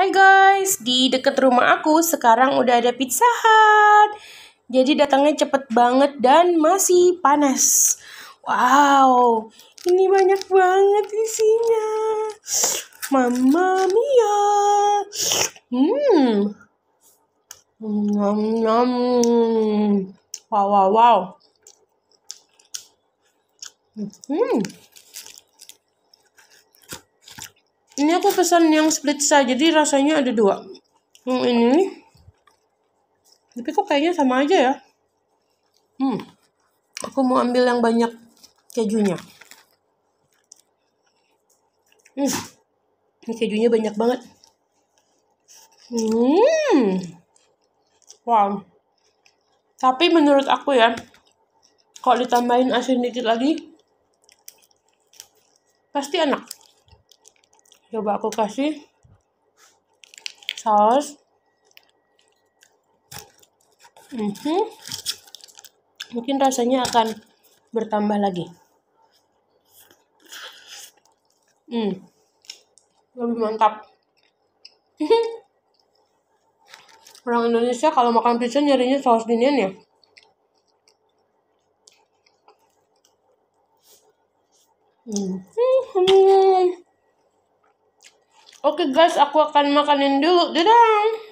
Hai guys, di dekat rumah aku sekarang udah ada Pizza Hut. Jadi datangnya cepet banget dan masih panas. Wow, ini banyak banget isinya. Mama mia. Hmm. Nom nom. Wow wow wow. Hmm ini aku pesan yang split size jadi rasanya ada dua yang hmm, ini tapi kok kayaknya sama aja ya hmm aku mau ambil yang banyak kejunya hmm ini kejunya banyak banget hmm wow tapi menurut aku ya kalau ditambahin asin dikit lagi pasti enak coba aku kasih saus mm -hmm. mungkin rasanya akan bertambah lagi hmm lebih mantap mhm. orang Indonesia kalau makan pizza nyarinya saus dingin ya hmm. Oke guys, aku akan makanin dulu. Dadah!